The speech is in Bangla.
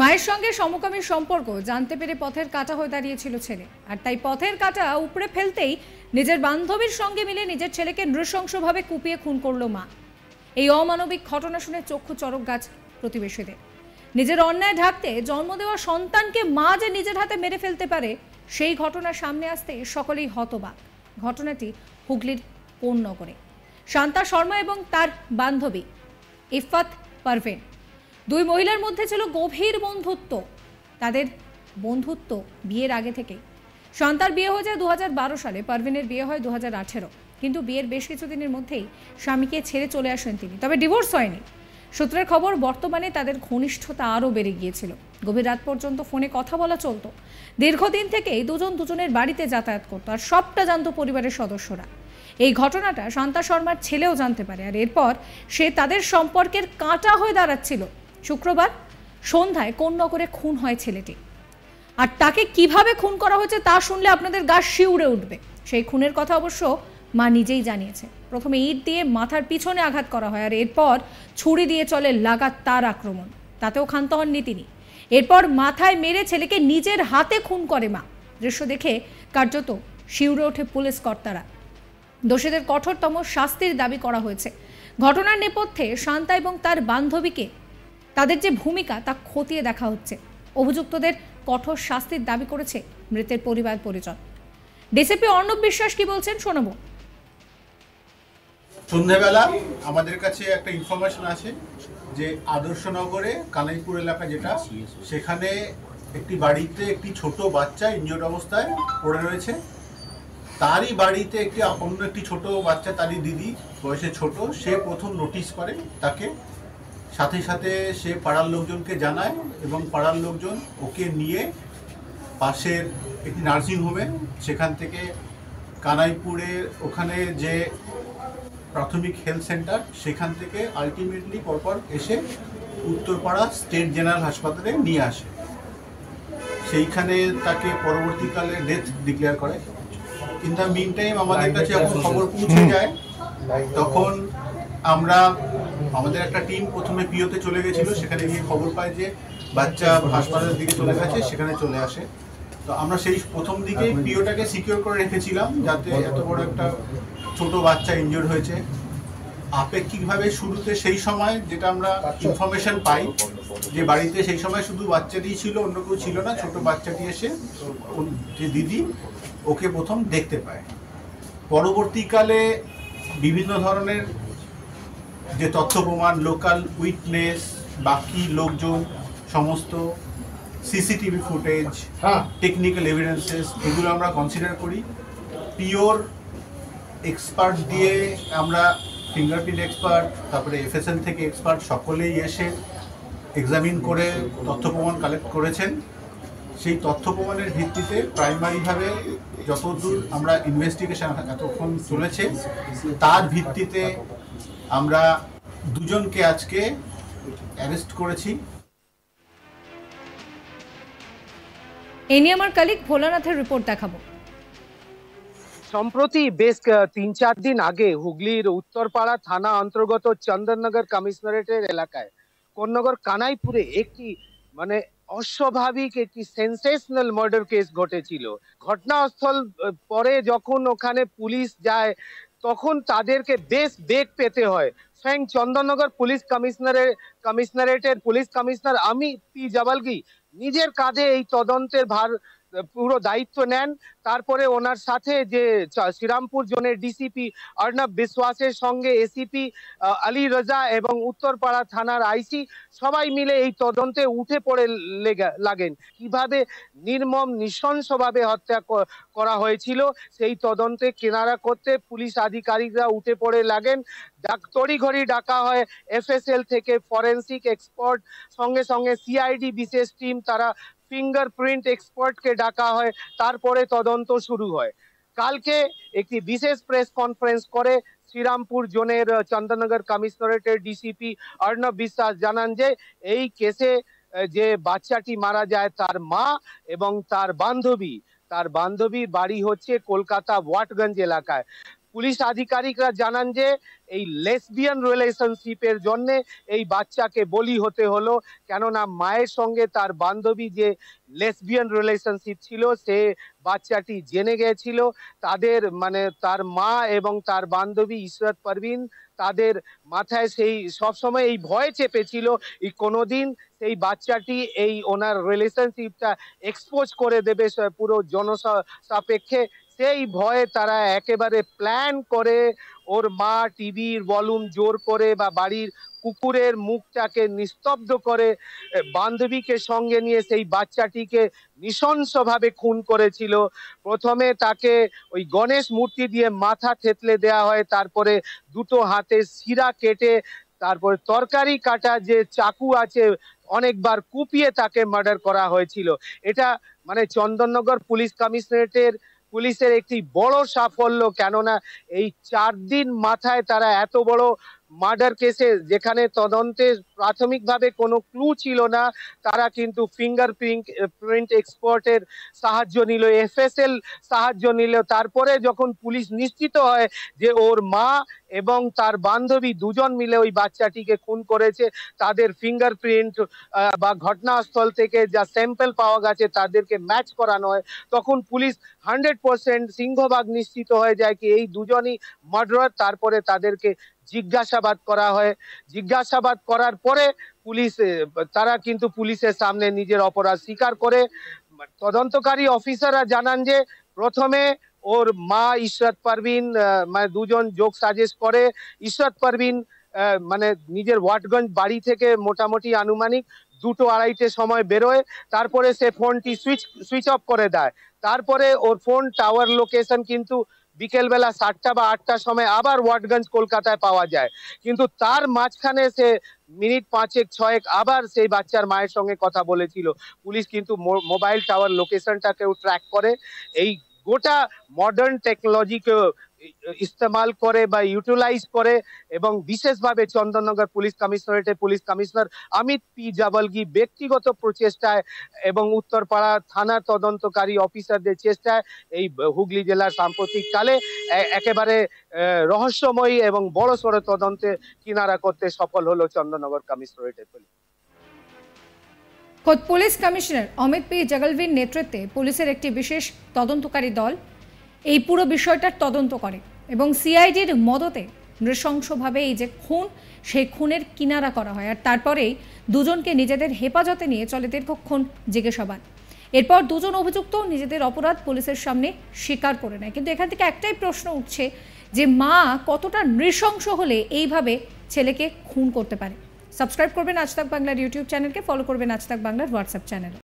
মায়ের সঙ্গে সমকামীর সম্পর্ক জানতে পেরে পথের কাটা হয়ে দাঁড়িয়েছিল ছেলে আর তাই পথের কাটা উপড়ে ফেলতেই নিজের বান্ধবীর সঙ্গে মিলে নিজের ছেলেকে নৃশংসভাবে কুপিয়ে খুন করল মা এই অমানবিক ঘটনা শুনে চক্ষু চরক গাছ প্রতিবেশীদের নিজের অন্যায় ঢাকতে জন্ম দেওয়া সন্তানকে মা যে নিজের হাতে মেরে ফেলতে পারে সেই ঘটনা সামনে আসতে সকলেই হতবাক ঘটনাটি হুগলির করে শান্তা শর্মা এবং তার বান্ধবী ইফাত পারভেন দুই মহিলার মধ্যে ছিল গভীর বন্ধুত্ব তাদের বন্ধুত্ব বিয়ের আগে থেকেই সন্তার বিয়ে হয়ে যায় দু সালে পারভিনের বিয়ে হয় দু হাজার কিন্তু বিয়ের বেশ কিছুদিনের মধ্যেই স্বামীকে ছেড়ে চলে আসেন তিনি তবে ডিভোর্স হয়নি সূত্রের খবর বর্তমানে তাদের ঘনিষ্ঠতা আরও বেড়ে গিয়েছিল গভীর রাত পর্যন্ত ফোনে কথা বলা চলতো দীর্ঘদিন থেকেই দুজন দুজনের বাড়িতে যাতায়াত করতো আর সবটা জানতো পরিবারের সদস্যরা এই ঘটনাটা শান্তা শর্মার ছেলেও জানতে পারে আর এরপর সে তাদের সম্পর্কের কাঁটা হয়ে দাঁড়াচ্ছিল শুক্রবার সন্ধ্যায় কোন নগরে খুন হয় ছেলেটি আর তাকে কিভাবে খুন করা হয়েছে তা শুনলে আপনাদের গা শিউরে উঠবে সেই খুনের কথা অবশ্য মা নিজেই জানিয়েছে প্রথমে ইট দিয়ে মাথার পিছনে আঘাত করা হয় আর এরপর ছুরি দিয়ে চলে লাগাতার আক্রমণ তাতেও ক্ষান্ত হননি তিনি এরপর মাথায় মেরে ছেলেকে নিজের হাতে খুন করে মা দৃশ্য দেখে কার্যত শিউরে ওঠে পুলিশ কর্তারা দোষীদের কঠোরতম শাস্তির দাবি করা হয়েছে ঘটনার নেপথ্যে শান্তা এবং তার বান্ধবীকে তাদের যে ভূমিকা তা খতিয়ে দেখা হচ্ছে অভিযুক্তদের কঠোর শাস্তির দাবি করেছে মৃতের পরিবার পরিজন ডিসিপি অর্ণব বিশ্বাস কি বলছেন শোনাবো সন্ধ্যাবেলা আমাদের কাছে একটা ইনফরমেশন আছে যে আদর্শনগরে কালাইপুর এলাকা যেটা সেখানে একটি বাড়িতে একটি ছোট বাচ্চা ইঞ্জিওর অবস্থায় পড়ে রয়েছে তারই বাড়িতে একটি অন্য একটি ছোট বাচ্চা তারই দিদি বয়সে ছোট সে প্রথম নোটিশ করে তাকে সাথে সাথে সে পাড়ার লোকজনকে জানায় এবং পাড়ার লোকজন ওকে নিয়ে পাশের একটি নার্সিং হোমে সেখান থেকে কানাইপুরের ওখানে যে প্রাথমিক হেলথ সেন্টার সেখান থেকে আলটিমেটলি পরপর এসে উত্তরপাড়া স্টেট জেনারেল হাসপাতালে নিয়ে আসে সেইখানে তাকে পরবর্তীকালে ডেথ ডিক্লেয়ার করে কিন্তু মিন টাইম আমাদের কাছে খবর পৌঁছে যায় তখন আমরা আমাদের একটা টিম প্রথমে পিওতে চলে গেছিল সেখানে গিয়ে খবর পায় যে বাচ্চা হাসপাতালের দিকে চলে গেছে সেখানে চলে আসে তো আমরা সেই প্রথম দিকে পিওটাকে সিকিওর করে রেখেছিলাম যাতে এত বড় একটা ছোট বাচ্চা ইনজোর হয়েছে আপেক্ষিকভাবে শুরুতে সেই সময় যেটা আমরা ইনফরমেশন পাই যে বাড়িতে সেই সময় শুধু বাচ্চাটি ছিল অন্য কেউ ছিল না ছোট বাচ্চাটি এসে যে দিদি ওকে প্রথম দেখতে পায় পরবর্তীকালে বিভিন্ন ধরনের যে তথ্য প্রমাণ লোকাল উইটনেস বাকি লোকজন সমস্ত সিসিটিভি ফুটেজ হ্যাঁ টেকনিক্যাল এভিডেন্সেস এগুলো আমরা কনসিডার করি পিওর এক্সপার্ট দিয়ে আমরা ফিঙ্গারপ্রিন্ট এক্সপার্ট তারপরে এফএসএল থেকে এক্সপার্ট সকলেই এসে এক্সামিন করে তথ্য প্রমাণ কালেক্ট করেছেন সেই তথ্য প্রমাণের ভিত্তিতে প্রাইমারিভাবে যতদূর আমরা ইনভেস্টিগেশন এতক্ষণ চলেছে তার ভিত্তিতে আমরা দুজনকে আজকে অ্যারেস্ট করেছি এ নিয়ে আমার কালিক ভোলানাথের রিপোর্ট দেখাবো সম্প্রতি বেশ তিন চার দিন আগে হুগলির উত্তরপাড়া থানা অন্তর্গত চন্দননগর কমিশনারেটের এলাকায় কোন্নগর কানাইপুরে একটি মানে অস্বাভাবিক একটি সেন্সেশনাল মার্ডার কেস ঘটেছিল ঘটনাস্থল পরে যখন ওখানে পুলিশ যায় তখন তাদেরকে বেশ বেগ পেতে হয় ফ্যাং চন্দননগর পুলিশ কমিশনারের কমিশনারেটের পুলিশ কমিশনার আমি পি জাবালগি নিজের কাঁধে এই তদন্তের ভার পুরো দায়িত্ব নেন তারপরে ওনার সাথে যে শ্রীরামপুর জোনের ডিসিপি অর্ণব বিশ্বাসের সঙ্গে এসিপি আলী রাজা এবং উত্তরপাড়া থানার আইসি সবাই মিলে এই তদন্তে উঠে পড়ে লাগেন কিভাবে নির্মম নৃশংসভাবে হত্যা করা হয়েছিল সেই তদন্তে কেনারা করতে পুলিশ আধিকারিকরা উঠে পড়ে লাগেন ডাক তড়িঘড়ি ডাকা হয় এফএসএল থেকে ফরেন্সিক এক্সপার্ট সঙ্গে সঙ্গে সিআইডি বিশেষ টিম তারা ফিঙ্গারপ্রিন্ট এক্সপার্টকে ডাকা হয় তারপরে তদন্ত তদন্ত শুরু হয় কালকে একটি বিশেষ প্রেস কনফারেন্স করে শ্রীরামপুর জোনের চন্দননগর কমিশনারেটের ডিসিপি অর্ণব বিশ্বাস জানান যে এই কেসে যে বাচ্চাটি মারা যায় তার মা এবং তার বান্ধবী তার বান্ধবীর বাড়ি হচ্ছে কলকাতা ওয়াটগঞ্জ এলাকায় পুলিশ আধিকারিকরা জানান যে এই লেসবিয়ান রিলেশনশিপের জন্যে এই বাচ্চাকে বলি হতে হলো কেননা মায়ের সঙ্গে তার বান্ধবী যে লেসবিয়ান রিলেশনশিপ ছিল সে বাচ্চাটি জেনে গেছিল তাদের মানে তার মা এবং তার বান্ধবী ঈশ্বর পারভিন তাদের মাথায় সেই সবসময় এই ভয় চেপেছিল এই কোনোদিন সেই বাচ্চাটি এই ওনার রিলেশনশিপটা এক্সপোজ করে দেবে পুরো জনসাপেক্ষে সেই ভয়ে তারা একেবারে প্ল্যান করে ওর মা টিভির ভলুম জোর করে বা বাড়ির কুকুরের মুখটাকে নিস্তব্ধ করে বান্ধবীকে সঙ্গে নিয়ে সেই বাচ্চাটিকে নৃশংসভাবে খুন করেছিল প্রথমে তাকে ওই গণেশ মূর্তি দিয়ে মাথা থেতলে দেয়া হয় তারপরে দুটো হাতে শিরা কেটে তারপরে তরকারি কাটা যে চাকু আছে অনেকবার কুপিয়ে তাকে মার্ডার করা হয়েছিল এটা মানে চন্দননগর পুলিশ কমিশনারেটের পুলিশের একটি বড় সাফল্য কেননা এই চার দিন মাথায় তারা এত বড় মার্ডার কেসে যেখানে তদন্তে প্রাথমিকভাবে কোনো ক্লু ছিল না তারা কিন্তু ফিঙ্গার প্রিন্ট এক্সপার্টের সাহায্য নিল এফএসএল সাহায্য নিল তারপরে যখন পুলিশ নিশ্চিত হয় যে ওর মা এবং তার বান্ধবী দুজন মিলে ওই বাচ্চাটিকে খুন করেছে তাদের ফিঙ্গারপ্রিন্ট বা ঘটনাস্থল থেকে যা স্যাম্পেল পাওয়া গেছে তাদেরকে ম্যাচ করানো হয় তখন পুলিশ হান্ড্রেড পার্সেন্ট সিংহভাগ নিশ্চিত হয়ে যায় কি এই দুজনই মার্ডার তারপরে তাদেরকে জিজ্ঞাসাবাদ করা হয় জিজ্ঞাসাবাদ করার পরে পুলিশ তারা কিন্তু পুলিশের সামনে নিজের অপরাধ স্বীকার করে তদন্তকারী অফিসাররা জানান যে প্রথমে ওর মা ইশরাত পারভিন মানে দুজন যোগ সাজেস্ট করে ঈশ্বর পারভিন মানে নিজের ওয়ার্ডগঞ্জ বাড়ি থেকে মোটামুটি আনুমানিক দুটো আড়াইটে সময় বেরোয় তারপরে সে ফোনটি সুইচ সুইচ অফ করে দেয় তারপরে ওর ফোন টাওয়ার লোকেশন কিন্তু বিকেলবেলা সাতটা বা আটটার সময় আবার ওয়াটগঞ্জ কলকাতায় পাওয়া যায় কিন্তু তার মাঝখানে সে মিনিট পাঁচেক ছয়েক আবার সেই বাচ্চার মায়ের সঙ্গে কথা বলেছিল পুলিশ কিন্তু মোবাইল টাওয়ার লোকেশনটাকেও ট্র্যাক করে এই গোটা মডার্ন টেকনোলজিকেও ইস্তেমাল করে বা ইউটিলাইজ করে এবং বিশেষভাবে চন্দননগর পুলিশ কমিশনারেটে পুলিশ কমিশনার অমিত পি জাবলগি ব্যক্তিগত প্রচেষ্টায় এবং উত্তরপাড়া থানার তদন্তকারী অফিসারদের চেষ্টায় এই হুগলি জেলার সাম্প্রতিক কালে একেবারে রহস্যময়ী এবং বড় সড়ো তদন্তে কিনারা করতে সফল হলো চন্দননগর কমিশনারেটের পুলিশ খোদ পুলিশ কমিশনার অমিত পি জগলভির নেতৃত্বে পুলিশের একটি বিশেষ তদন্তকারী দল এই পুরো বিষয়টার তদন্ত করে এবং সিআইডির মদতে নৃশংসভাবে এই যে খুন সেই খুনের কিনারা করা হয় আর তারপরেই দুজনকে নিজেদের হেফাজতে নিয়ে চলে দীর্ঘক্ষণ জিজ্ঞাসাবাদ এরপর দুজন অভিযুক্ত নিজেদের অপরাধ পুলিশের সামনে স্বীকার করে নেয় কিন্তু এখান থেকে একটাই প্রশ্ন উঠছে যে মা কতটা নৃশংস হলে এইভাবে ছেলেকে খুন করতে পারে সাবস্ক্রাইব করবেন আজ তাক বাংলার ইউটিউব চ্যানেলকে ফলো করবেন আজ তাক বাংলার হোয়াটসঅ্যাপ চ্যানেল